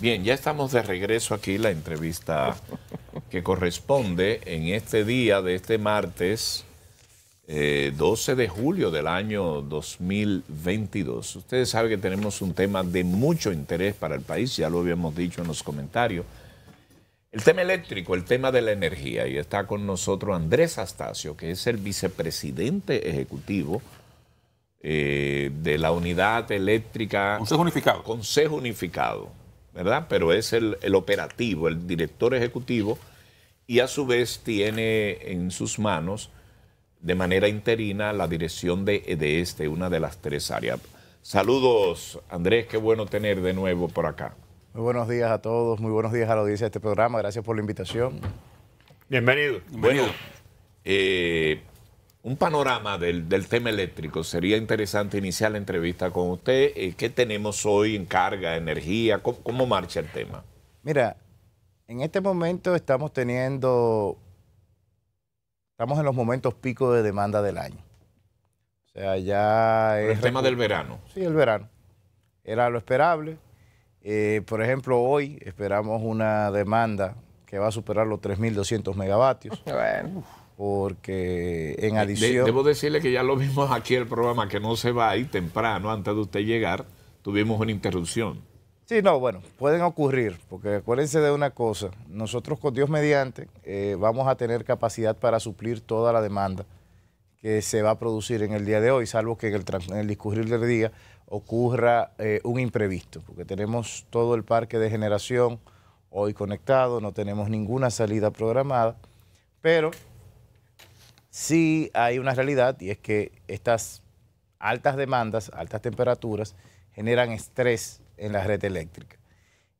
Bien, ya estamos de regreso aquí, la entrevista que corresponde en este día de este martes 12 eh, de julio del año 2022. Ustedes saben que tenemos un tema de mucho interés para el país, ya lo habíamos dicho en los comentarios. El tema eléctrico, el tema de la energía, y está con nosotros Andrés Astacio, que es el vicepresidente ejecutivo eh, de la Unidad Eléctrica. Consejo Unificado. Consejo Unificado ¿verdad? Pero es el, operativo, el director ejecutivo, y a su vez tiene en sus manos de manera interina la dirección de, de este, una de las tres áreas. Saludos, Andrés, qué bueno tener de nuevo por acá. Muy buenos días a todos, muy buenos días a la audiencia de este programa, gracias por la invitación. Bienvenido. Bueno, eh, un panorama del, tema eléctrico. Sería interesante iniciar la entrevista con usted. Eh, ¿Qué tenemos hoy en carga, energía? ¿Cómo, marcha el tema? Mira, en este momento estamos teniendo, estamos en los momentos pico de demanda del año. O sea, ya El tema del verano. Sí, el verano. Era lo esperable. Eh, por ejemplo, hoy esperamos una demanda que va a superar los 3.200 megavatios. Bueno porque en eh, adición... debo decirle que ya lo vimos aquí el programa, que no se va ahí temprano, antes de usted llegar, tuvimos una interrupción. Sí, no, bueno, pueden ocurrir, porque acuérdense de una cosa, nosotros con Dios mediante eh, vamos a tener capacidad para suplir toda la demanda que se va a producir en el día de hoy, salvo que en el, discurrir del día ocurra eh, un imprevisto, porque tenemos todo el parque de generación hoy conectado, no tenemos ninguna salida programada, pero sí hay una realidad y es que estas altas demandas, altas temperaturas, generan estrés en la red eléctrica.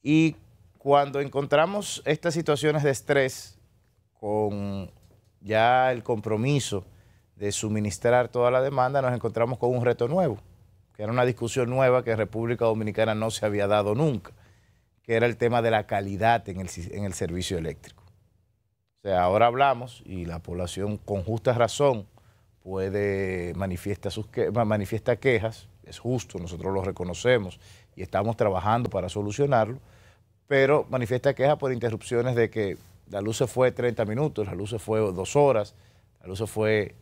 Y cuando encontramos estas situaciones de estrés con ya el compromiso de suministrar toda la demanda, nos encontramos con un reto nuevo, que era una discusión nueva que en República Dominicana no se había dado nunca, que era el tema de la calidad en el, en el servicio eléctrico. O sea, ahora hablamos y la población con justa razón puede manifiesta, sus manifiesta quejas, es justo, nosotros lo reconocemos y estamos trabajando para solucionarlo, pero manifiesta quejas por interrupciones de que la luz se fue 30 minutos, la luz se fue dos horas, la luz se fue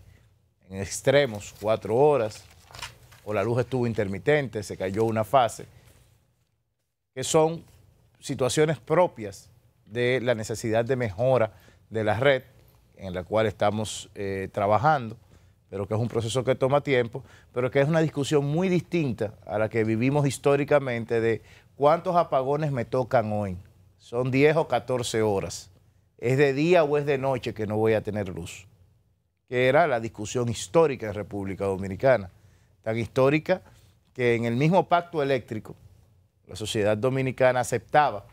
en extremos cuatro horas, o la luz estuvo intermitente, se cayó una fase, que son situaciones propias de la necesidad de mejora de la red en la cual estamos eh, trabajando, pero que es un proceso que toma tiempo, pero que es una discusión muy distinta a la que vivimos históricamente de cuántos apagones me tocan hoy. Son 10 o 14 horas. ¿Es de día o es de noche que no voy a tener luz? Que era la discusión histórica en República Dominicana. Tan histórica que en el mismo pacto eléctrico la sociedad dominicana aceptaba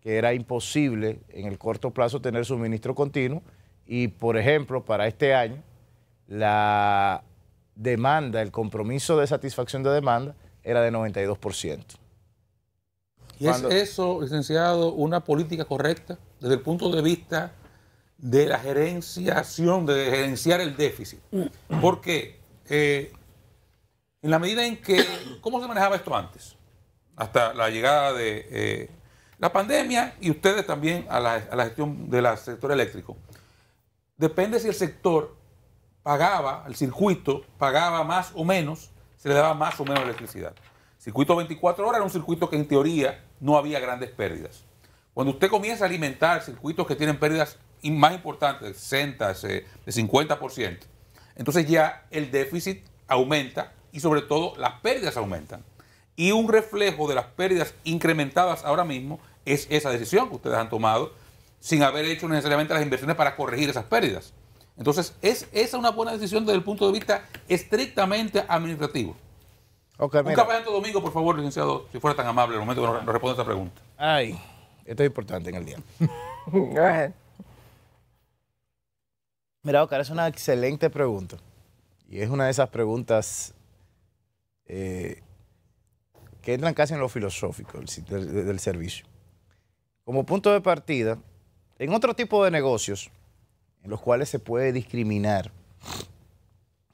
que era imposible en el corto plazo tener suministro continuo y, por ejemplo, para este año, la demanda, el compromiso de satisfacción de demanda era de 92%. ¿Y es eso, licenciado, una política correcta desde el punto de vista de la gerenciación, de gerenciar el déficit? Porque eh, en la medida en que, ¿cómo se manejaba esto antes? Hasta la llegada de eh, la pandemia y ustedes también a la, gestión del sector eléctrico. Depende si el sector pagaba, el circuito pagaba más o menos, se le daba más o menos electricidad. circuito 24 horas era un circuito que en teoría no había grandes pérdidas. Cuando usted comienza a alimentar circuitos que tienen pérdidas más importantes, de 60, de 50%, entonces ya el déficit aumenta y sobre todo las pérdidas aumentan. Y un reflejo de las pérdidas incrementadas ahora mismo es esa decisión que ustedes han tomado sin haber hecho necesariamente las inversiones para corregir esas pérdidas. Entonces, ¿es esa una buena decisión desde el punto de vista estrictamente administrativo? Okay, Un caballero domingo, por favor, licenciado, si fuera tan amable, el momento que nos, responda esta pregunta. Ay, esto es importante en el día. Mira, Oscar, es una excelente pregunta. Y es una de esas preguntas eh, que entran casi en lo filosófico del servicio como punto de partida en otro tipo de negocios en los cuales se puede discriminar.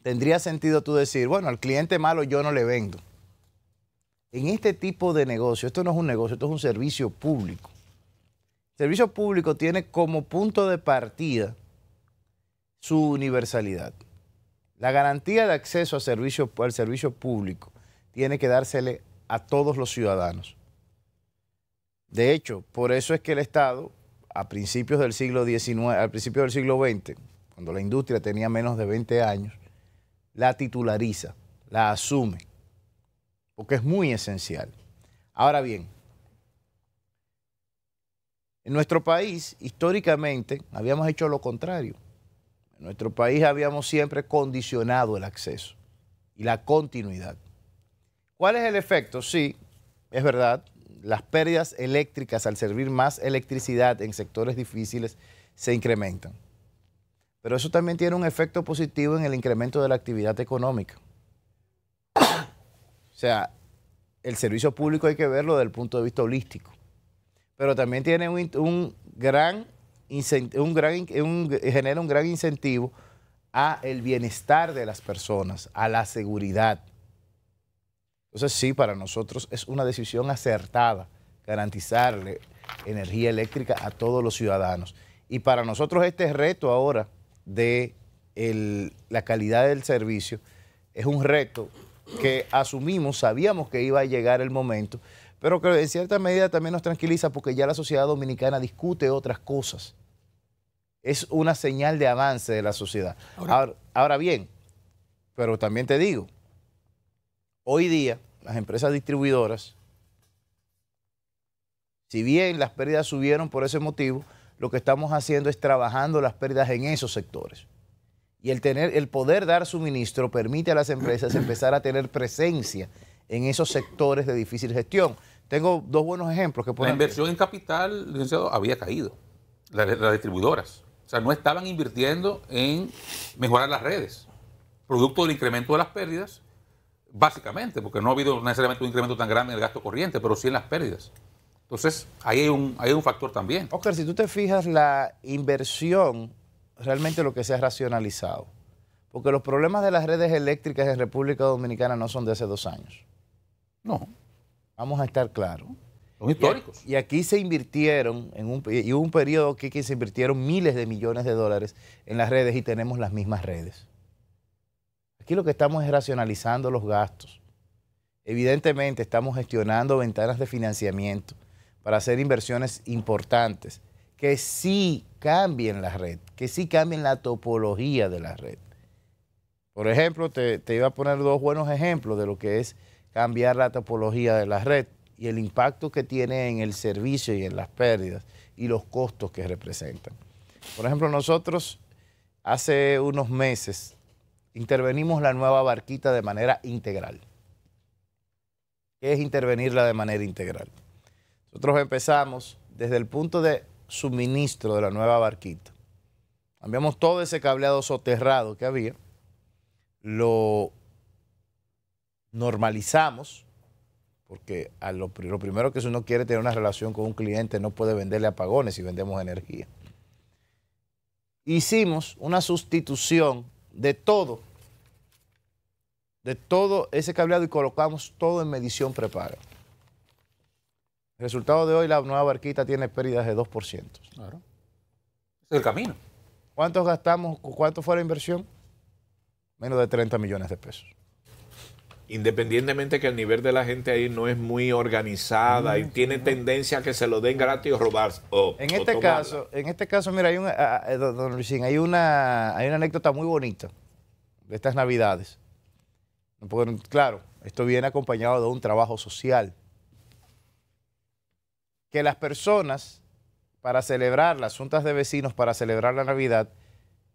Tendría sentido tú decir, bueno, al cliente malo yo no le vendo. En este tipo de negocio, esto no es un negocio, esto es un servicio público. El servicio público tiene como punto de partida su universalidad. La garantía de acceso al servicio público tiene que dársele a todos los ciudadanos. De hecho, por eso es que el Estado, a principios del siglo XIX, al principio del siglo XX, cuando la industria tenía menos de 20 años, la titulariza, la asume, porque es muy esencial. Ahora bien, en nuestro país, históricamente, habíamos hecho lo contrario. En nuestro país habíamos siempre condicionado el acceso y la continuidad. ¿Cuál es el efecto? Sí, es verdad, las pérdidas eléctricas al servir más electricidad en sectores difíciles se incrementan. Pero eso también tiene un efecto positivo en el incremento de la actividad económica. O sea, el servicio público hay que verlo desde el punto de vista holístico. Pero también tiene un, gran, genera un gran incentivo a el bienestar de las personas, a la seguridad. Entonces sí, para nosotros es una decisión acertada garantizarle energía eléctrica a todos los ciudadanos. Y para nosotros este reto ahora de la calidad del servicio es un reto que asumimos, sabíamos que iba a llegar el momento, pero que en cierta medida también nos tranquiliza porque ya la sociedad dominicana discute otras cosas. Es una señal de avance de la sociedad. ahora bien, pero también te digo, Hoy día, las empresas distribuidoras, si bien las pérdidas subieron por ese motivo, lo que estamos haciendo es trabajando las pérdidas en esos sectores. Y el, tener, el poder dar suministro permite a las empresas empezar a tener presencia en esos sectores de difícil gestión. Tengo dos buenos ejemplos que pueden... La inversión en capital, licenciado, había caído. Las, las distribuidoras. O sea, no estaban invirtiendo en mejorar las redes. Producto del incremento de las pérdidas, básicamente, porque no ha habido necesariamente un incremento tan grande en el gasto corriente, pero sí en las pérdidas. Entonces, ahí hay un, hay un factor también. Oscar, si tú te fijas, la inversión realmente lo que se ha racionalizado. Porque los problemas de las redes eléctricas en República Dominicana no son de hace dos años. No. Vamos a estar claros. Son históricos. Y, aquí se invirtieron, en un, y hubo un periodo aquí que se invirtieron miles de millones de dólares en las redes y tenemos las mismas redes. Aquí lo que estamos es racionalizando los gastos. Evidentemente estamos gestionando ventanas de financiamiento para hacer inversiones importantes que sí cambien la red, que sí cambien la topología de la red. Por ejemplo, te, iba a poner dos buenos ejemplos de lo que es cambiar la topología de la red y el impacto que tiene en el servicio y en las pérdidas y los costos que representan. Por ejemplo, nosotros hace unos meses intervenimos la nueva barquita de manera integral. ¿Qué es intervenirla de manera integral? Nosotros empezamos desde el punto de suministro de la nueva barquita. Cambiamos todo ese cableado soterrado que había, lo normalizamos, porque a lo, primero que uno quiere tener una relación con un cliente no puede venderle apagones si vendemos energía. Hicimos una sustitución de todo de todo ese cableado y colocamos todo en medición prepara. El resultado de hoy, la nueva barquita tiene pérdidas de 2%. Claro. Es el camino. ¿Cuántos gastamos? ¿Cuánto fue la inversión? Menos de 30 millones de pesos. Independientemente que el nivel de la gente ahí no es muy organizada y mm, tiene tendencia a que se lo den gratis o robarse. en, este caso, en este caso, mira, hay, ah, ah, don hay una, hay una anécdota muy bonita de estas navidades claro, esto viene acompañado de un trabajo social. Que las personas, para celebrar las juntas de vecinos, para celebrar la Navidad,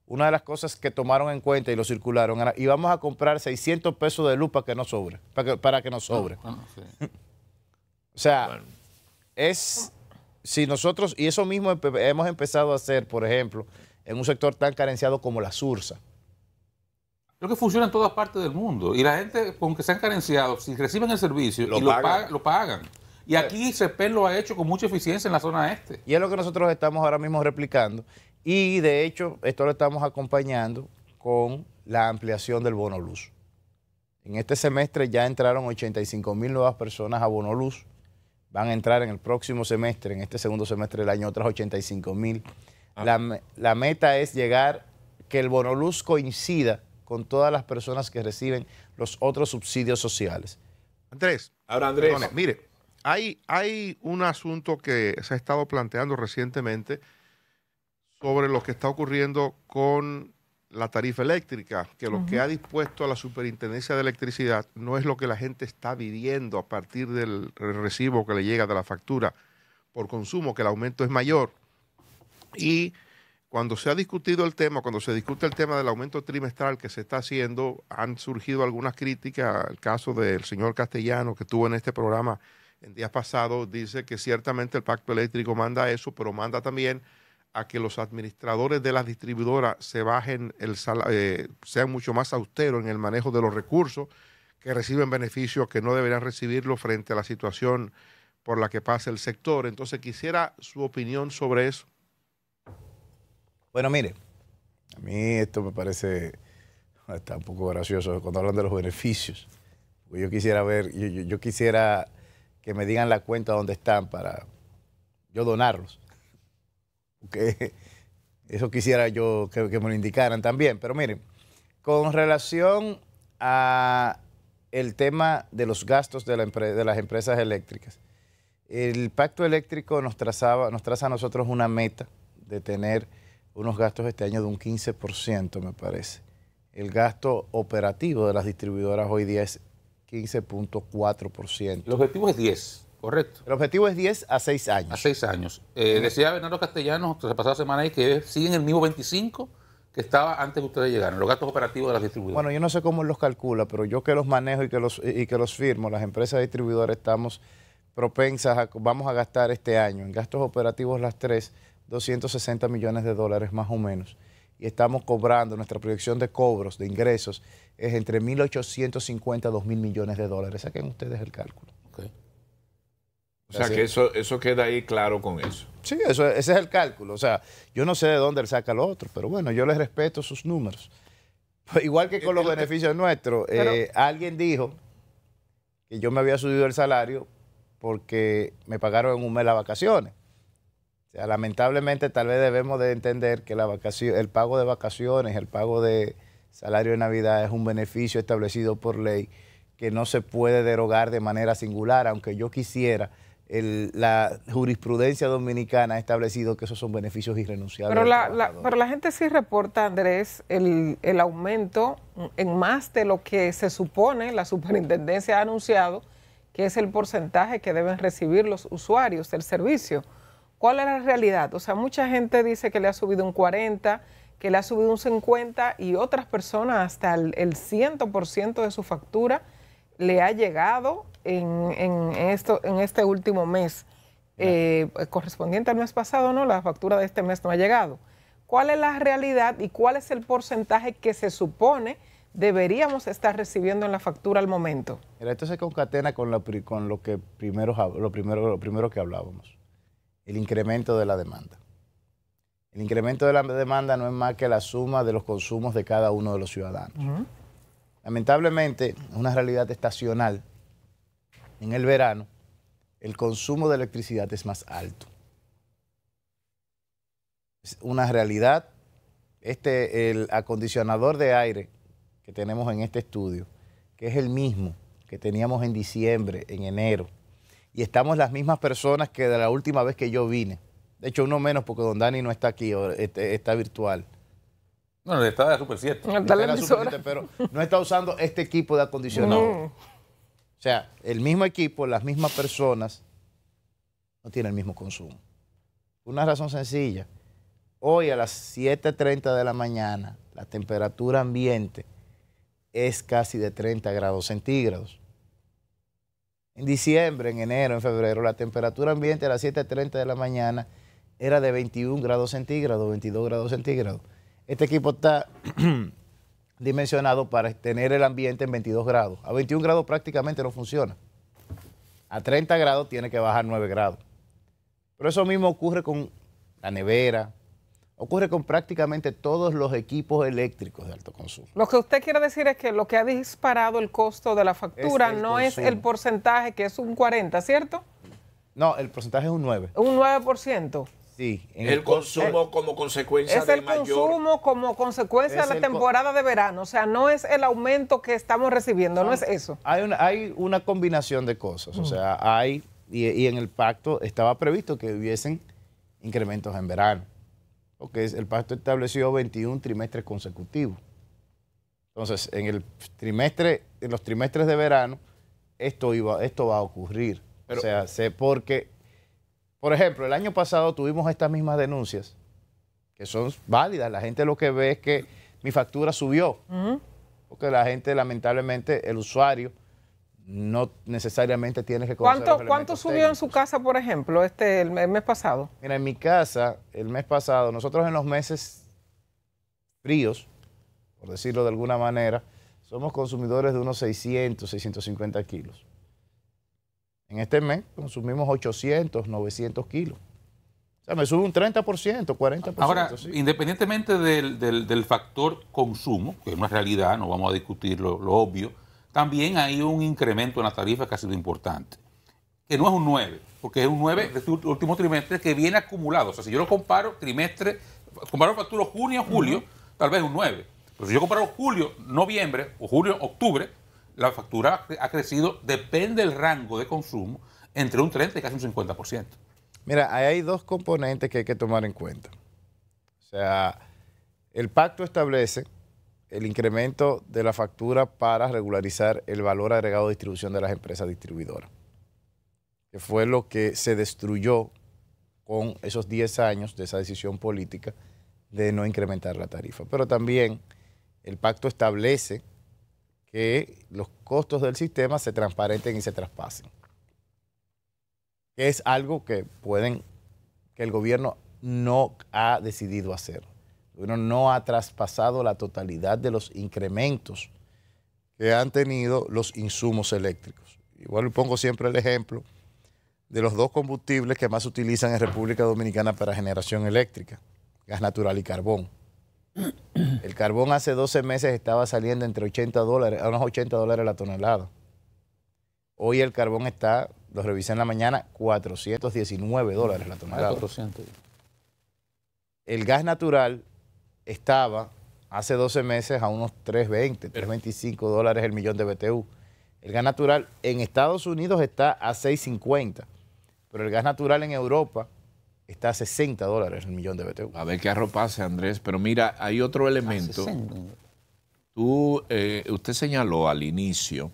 una de las cosas que tomaron en cuenta y lo circularon era, íbamos a comprar 600 pesos de luz para que no sobre, para que, no sobre. Ah, o sea, es, si nosotros, y eso mismo hemos empezado a hacer, por ejemplo, en un sector tan carenciado como la Sursa, Creo que funciona en todas partes del mundo. Y la gente, aunque sean carenciados, si reciben el servicio lo pagan. Lo, pagan. Y eh. aquí CEPEL lo ha hecho con mucha eficiencia en la zona este. Y es lo que nosotros estamos ahora mismo replicando. Y de hecho, esto lo estamos acompañando con la ampliación del bono luz. En este semestre ya entraron 85 mil nuevas personas a bono luz. Van a entrar en el próximo semestre, en este segundo semestre del año, otras 85 mil. Ah. La, meta es llegar, que el bono luz coincida con todas las personas que reciben los otros subsidios sociales. Andrés. Ahora, Andrés. mire, hay, hay un asunto que se ha estado planteando recientemente sobre lo que está ocurriendo con la tarifa eléctrica, que lo que ha dispuesto a la Superintendencia de Electricidad no es lo que la gente está viviendo a partir del recibo que le llega de la factura por consumo, que el aumento es mayor. Y cuando se ha discutido el tema, cuando se discute el tema del aumento trimestral que se está haciendo, han surgido algunas críticas. El caso del señor Castellano, que estuvo en este programa en días pasados, dice que ciertamente el pacto eléctrico manda eso, pero manda también a que los administradores de las distribuidoras se bajen el eh, sean mucho más austeros en el manejo de los recursos, que reciben beneficios que no deberían recibirlo frente a la situación por la que pasa el sector. Entonces quisiera su opinión sobre eso bueno, mire, a mí esto me parece está un poco gracioso cuando hablan de los beneficios. Yo quisiera ver, yo, quisiera que me digan la cuenta donde están para yo donarlos. eso quisiera yo que, me lo indicaran también. Pero miren, con relación a el tema de los gastos de, la de, las empresas eléctricas. El pacto eléctrico nos, trazaba, nos traza a nosotros una meta de tener unos gastos este año de un 15%, me parece. El gasto operativo de las distribuidoras hoy día es 15.4%. El objetivo es 10, correcto. El objetivo es 10 a 6 años. A 6 años. Eh, decía Bernardo Castellanos la pasada semana y que siguen el mismo 25 que estaba antes de ustedes llegar los gastos operativos de las distribuidoras. Bueno, yo no sé cómo los calcula, pero yo que los manejo y que los, y que los firmo, las empresas distribuidoras estamos propensas a, vamos a gastar este año en gastos operativos las tres 260 millones de dólares más o menos. Y estamos cobrando, nuestra proyección de cobros, de ingresos, es entre 1.850 a 2.000 millones de dólares. Saquen ustedes el cálculo. O sea, que eso, eso queda ahí claro con eso. Sí, ese es el cálculo. O sea, yo no sé de dónde él saca lo otro, pero bueno, yo les respeto sus números. Pues igual que con los eh, eh, beneficios nuestros, eh, alguien dijo que yo me había subido el salario porque me pagaron en un mes las vacaciones. O sea, lamentablemente tal vez debemos de entender que la el pago de vacaciones, el pago de salario de Navidad es un beneficio establecido por ley que no se puede derogar de manera singular, aunque yo quisiera. la jurisprudencia dominicana ha establecido que esos son beneficios irrenunciables. Pero la, pero la gente sí reporta, Andrés, el, el, aumento en más de lo que se supone, la superintendencia ha anunciado, que es el porcentaje que deben recibir los usuarios del servicio. ¿Cuál es la realidad? O sea, mucha gente dice que le ha subido un 40, que le ha subido un 50 y otras personas hasta el, 100% de su factura le ha llegado en, esto, en este último mes. Eh, correspondiente al mes pasado, no, la factura de este mes no ha llegado. ¿Cuál es la realidad y cuál es el porcentaje que se supone deberíamos estar recibiendo en la factura al momento? esto se concatena con, la, con lo, que primero, lo, primero, lo primero que hablábamos el incremento de la demanda. El incremento de la demanda no es más que la suma de los consumos de cada uno de los ciudadanos. Lamentablemente, es una realidad estacional. En el verano, el consumo de electricidad es más alto. Es una realidad. Este, el acondicionador de aire que tenemos en este estudio, que es el mismo que teníamos en diciembre, en enero, y estamos las mismas personas que de la última vez que yo vine. De hecho, uno menos porque don Dani no está aquí, este, está virtual. No, está de Super No está, pero no está usando este equipo de acondicionado. O sea, el mismo equipo, las mismas personas, no tiene el mismo consumo. Una razón sencilla. Hoy a las 7.30 de la mañana, la temperatura ambiente es casi de 30 grados centígrados. En diciembre, en enero, en febrero, la temperatura ambiente a las 7.30 de la mañana era de 21 grados centígrados, 22 grados centígrados. Este equipo está dimensionado para tener el ambiente en 22 grados. A 21 grados prácticamente no funciona. A 30 grados tiene que bajar 9 grados. Pero eso mismo ocurre con la nevera, Ocurre con prácticamente todos los equipos eléctricos de alto consumo. Lo que usted quiere decir es que lo que ha disparado el costo de la factura no es el porcentaje, que es un 40, ¿cierto? No, el porcentaje es un 9. Un 9%. Sí, el, el, consumo como consecuencia es de el consumo como consecuencia de la temporada de verano, o sea, no es el aumento que estamos recibiendo, no, es ah, eso. Hay una, hay una combinación de cosas, o mm. sea, hay y, en el pacto estaba previsto que hubiesen incrementos en verano porque el pacto estableció 21 trimestres consecutivos. Entonces, en el trimestre, en los trimestres de verano, esto iba, esto va a ocurrir. o sea, sé porque, por ejemplo, el año pasado tuvimos estas mismas denuncias, que son válidas. La gente lo que ve es que mi factura subió. Porque la gente, lamentablemente, el usuario no necesariamente tienes que conocer ¿Cuánto, ¿cuánto subió en su casa, por ejemplo, este el, mes pasado? Mira, en mi casa, el mes pasado, nosotros en los meses fríos, por decirlo de alguna manera, somos consumidores de unos 600, 650 kilos. En este mes consumimos 800, 900 kilos. O sea, me sube un 30%, 40%. Ahora, independientemente del, factor consumo, que es una realidad, no vamos a discutir lo, lo obvio, también hay un incremento en la tarifa que ha sido importante, que no es un 9, porque es un 9 de este último trimestre que viene acumulado. O sea, si yo lo comparo trimestre, comparo facturo junio-julio, tal vez un 9. Pero si yo comparo julio-noviembre o julio-octubre, la factura ha crecido, depende del rango de consumo, entre un 30 y casi un 50%. Mira, hay dos componentes que hay que tomar en cuenta. O sea, el pacto establece el incremento de la factura para regularizar el valor agregado de distribución de las empresas distribuidoras, que fue lo que se destruyó con esos 10 años de esa decisión política de no incrementar la tarifa. Pero también el pacto establece que los costos del sistema se transparenten y se traspasen, que es algo que pueden, que el gobierno no ha decidido hacer. Uno no ha traspasado la totalidad de los incrementos que han tenido los insumos eléctricos. Igual pongo siempre el ejemplo de los dos combustibles que más se utilizan en República Dominicana para generación eléctrica, gas natural y carbón. El carbón hace 12 meses estaba saliendo entre 80 dólares, a unos 80 dólares la tonelada. Hoy el carbón está, lo revisé en la mañana, 419 dólares la tonelada. Ah, el gas natural estaba hace 12 meses a unos 3.20, 3.25 dólares el millón de BTU. El gas natural en Estados Unidos está a 6.50, pero el gas natural en Europa está a 60 dólares el millón de BTU. A ver qué arropase, Andrés, pero mira, hay otro elemento. Tú, eh, usted señaló al inicio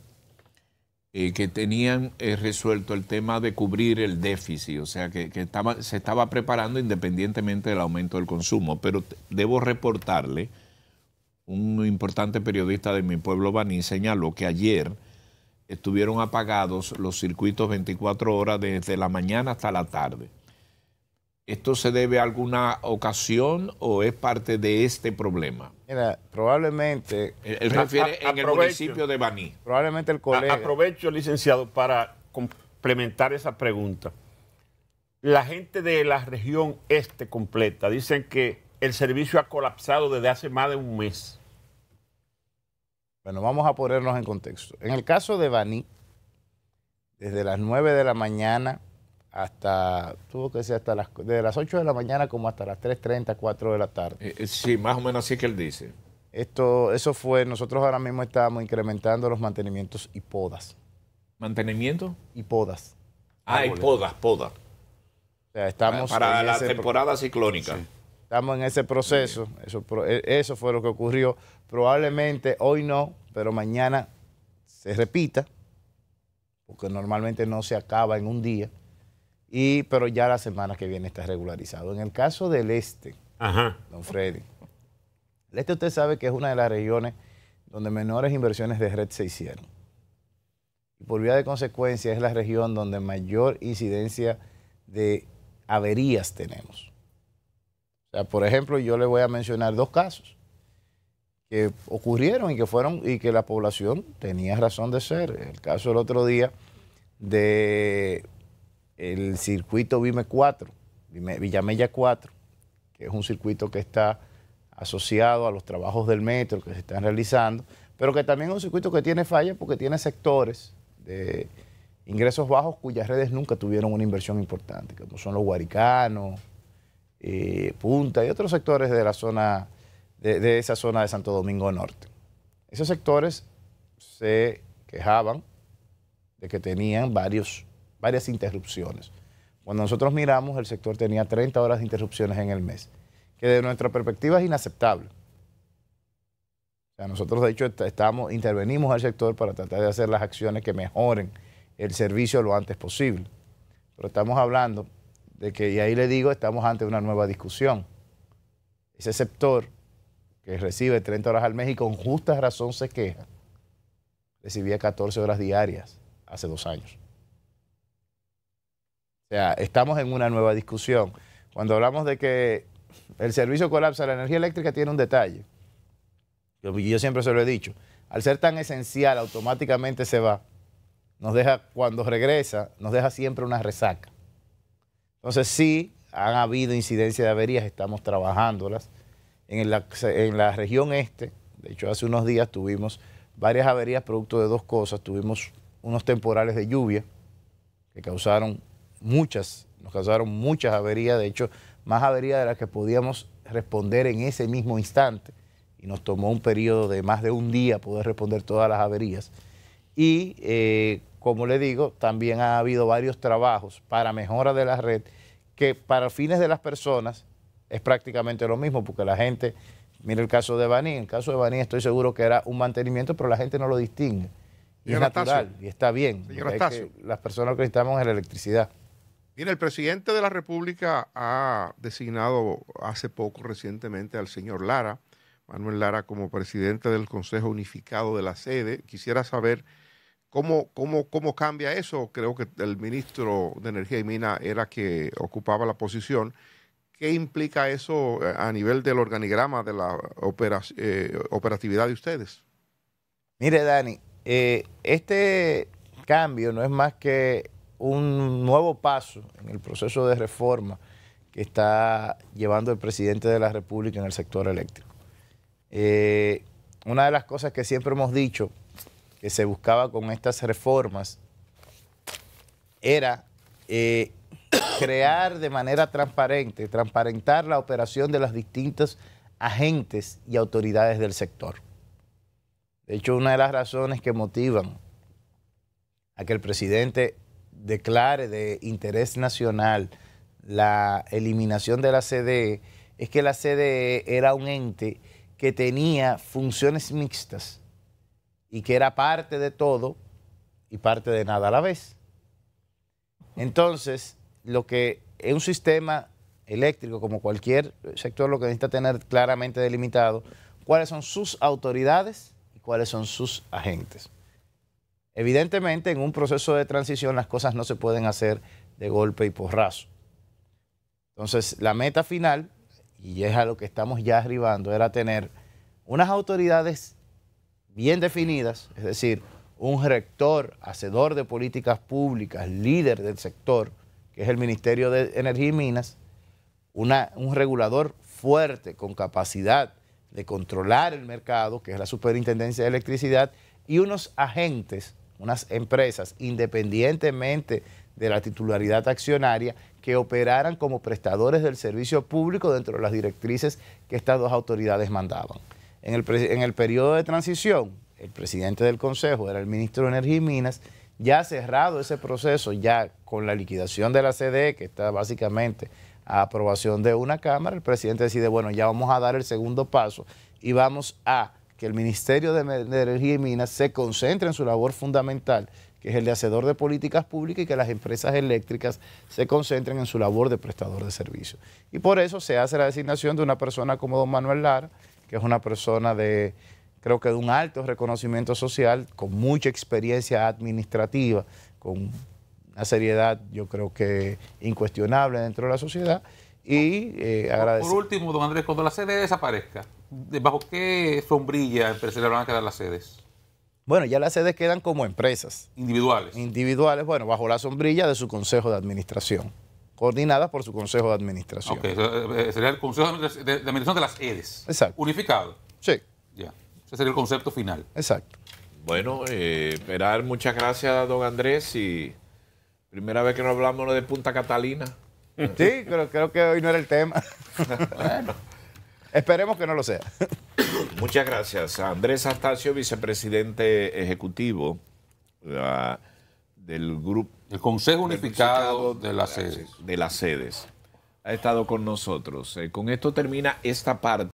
eh, que tenían eh, resuelto el tema de cubrir el déficit, o sea, que, se estaba preparando independientemente del aumento del consumo. Pero debo reportarle, un importante periodista de mi pueblo, Baní, señaló que ayer estuvieron apagados los circuitos 24 horas desde la mañana hasta la tarde. ¿Esto se debe a alguna ocasión o es parte de este problema? Mira, probablemente... Él, refiere en el municipio de Baní. Probablemente el colega... aprovecho, licenciado, para complementar esa pregunta. La gente de la región este completa dicen que el servicio ha colapsado desde hace más de un mes. Bueno, vamos a ponernos en contexto. En el caso de Baní, desde las 9 de la mañana hasta, tuvo que ser hasta las, desde las 8 de la mañana como hasta las 3.30, 4 de la tarde. Eh, eh, sí, más o menos así que él dice. Esto, eso fue, nosotros ahora mismo estamos incrementando los mantenimientos y podas. ¿Mantenimiento? Y podas. Ah, y podas, podas. O sea, estamos para, la temporada ciclónica. Estamos en ese proceso, eso, e, eso fue lo que ocurrió. Probablemente hoy no, pero mañana se repita, porque normalmente no se acaba en un día y, pero ya la semana que viene está regularizado. En el caso del este, don Freddy, el este usted sabe que es una de las regiones donde menores inversiones de red se hicieron. Y por vía de consecuencia es la región donde mayor incidencia de averías tenemos. O sea, por ejemplo, yo le voy a mencionar dos casos que ocurrieron y que fueron y que la población tenía razón de ser. El caso del otro día de el circuito Vime 4, Villamella 4, que es un circuito que está asociado a los trabajos del metro que se están realizando, pero que también es un circuito que tiene fallas porque tiene sectores de ingresos bajos cuyas redes nunca tuvieron una inversión importante, como son los guaricanos, eh, Punta y otros sectores de la zona, de esa zona de Santo Domingo Norte. Esos sectores se quejaban de que tenían varios varias interrupciones. Cuando nosotros miramos, el sector tenía 30 horas de interrupciones en el mes, que de nuestra perspectiva es inaceptable. O sea, nosotros, de hecho, estamos, intervenimos al sector para tratar de hacer las acciones que mejoren el servicio lo antes posible. Pero estamos hablando de que, y ahí le digo, estamos ante una nueva discusión. Ese sector que recibe 30 horas al mes y con justa razón se queja, recibía 14 horas diarias hace dos años. O sea, estamos en una nueva discusión. Cuando hablamos de que el servicio colapsa, la energía eléctrica tiene un detalle. Yo, yo siempre se lo he dicho. Al ser tan esencial, automáticamente se va. Nos deja, cuando regresa, nos deja siempre una resaca. Entonces, sí, han habido incidencias de averías, estamos trabajándolas. En la, en la región este, de hecho, hace unos días tuvimos varias averías producto de dos cosas. Tuvimos unos temporales de lluvia que causaron muchas, nos causaron muchas averías, de hecho, más averías de las que podíamos responder en ese mismo instante. Y nos tomó un periodo de más de un día poder responder todas las averías. Y eh, como le digo, también ha habido varios trabajos para mejora de la red, que para fines de las personas es prácticamente lo mismo, porque la gente, mire el caso de Baní, en el caso de Baní estoy seguro que era un mantenimiento, pero la gente no lo distingue. Y es natural, y está bien. Las personas que necesitamos es la electricidad. Mira, el presidente de la República ha designado hace poco, recientemente, al señor Lara, Manuel Lara, como presidente del Consejo Unificado de la Sede. Quisiera saber cómo, cómo, cómo cambia eso. Creo que el ministro de Energía y Mina era que ocupaba la posición. ¿Qué implica eso eh, a nivel del organigrama de la eh, operatividad de ustedes? Mire, Dani, eh, este cambio no es más que un nuevo paso en el proceso de reforma que está llevando el presidente de la República en el sector eléctrico. Eh, una de las cosas que siempre hemos dicho que se buscaba con estas reformas era eh, crear de manera transparente, transparentar la operación de los distintos agentes y autoridades del sector. De hecho, una de las razones que motivan a que el presidente declare de interés nacional la eliminación de la CDE es que la CDE era un ente que tenía funciones mixtas y que era parte de todo y parte de nada a la vez. Entonces, lo que es un sistema eléctrico, como cualquier sector, lo que necesita tener claramente delimitado, cuáles son sus autoridades y cuáles son sus agentes. Evidentemente, en un proceso de transición las cosas no se pueden hacer de golpe y porrazo. Entonces, la meta final, y es a lo que estamos ya arribando, era tener unas autoridades bien definidas, es decir, un rector, hacedor de políticas públicas, líder del sector, que es el Ministerio de Energía y Minas, un regulador fuerte con capacidad de controlar el mercado, que es la Superintendencia de Electricidad, y unos agentes unas empresas, independientemente de la titularidad accionaria, que operaran como prestadores del servicio público dentro de las directrices que estas dos autoridades mandaban. En el, en el periodo de transición, el presidente del Consejo era el ministro de Energía y Minas, ya cerrado ese proceso, ya con la liquidación de la CDE, que está básicamente a aprobación de una Cámara, el presidente decide, bueno, ya vamos a dar el segundo paso y vamos a que el Ministerio de, Energía y Minas se concentre en su labor fundamental, que es el de hacedor de políticas públicas y que las empresas eléctricas se concentren en su labor de prestador de servicios. Y por eso se hace la designación de una persona como don Manuel Lara, que es una persona de, creo que de un alto reconocimiento social, con mucha experiencia administrativa, con una seriedad yo creo que incuestionable dentro de la sociedad y eh, Por último, don Andrés, cuando la sede desaparezca, ¿bajo qué sombrilla empresarial van a quedar las sedes? Bueno, ya las sedes quedan como empresas. Individuales. Individuales, bueno, bajo la sombrilla de su consejo de administración, coordinadas por su consejo de administración. Ok, eh, sería el consejo de, administración de las sedes. Exacto. Unificado. Sí. Ya, ese sería el concepto final. Exacto. Bueno, eh, esperar, muchas gracias, don Andrés, y primera vez que nos hablamos de Punta Catalina. Sí, creo, creo que hoy no era el tema. Bueno. Esperemos que no lo sea. Muchas gracias. Andrés Astacio, vicepresidente ejecutivo ah, del grupo. El Consejo Unificado, de, las sedes. de las Sedes. Ha estado con nosotros. Eh, con esto termina esta parte.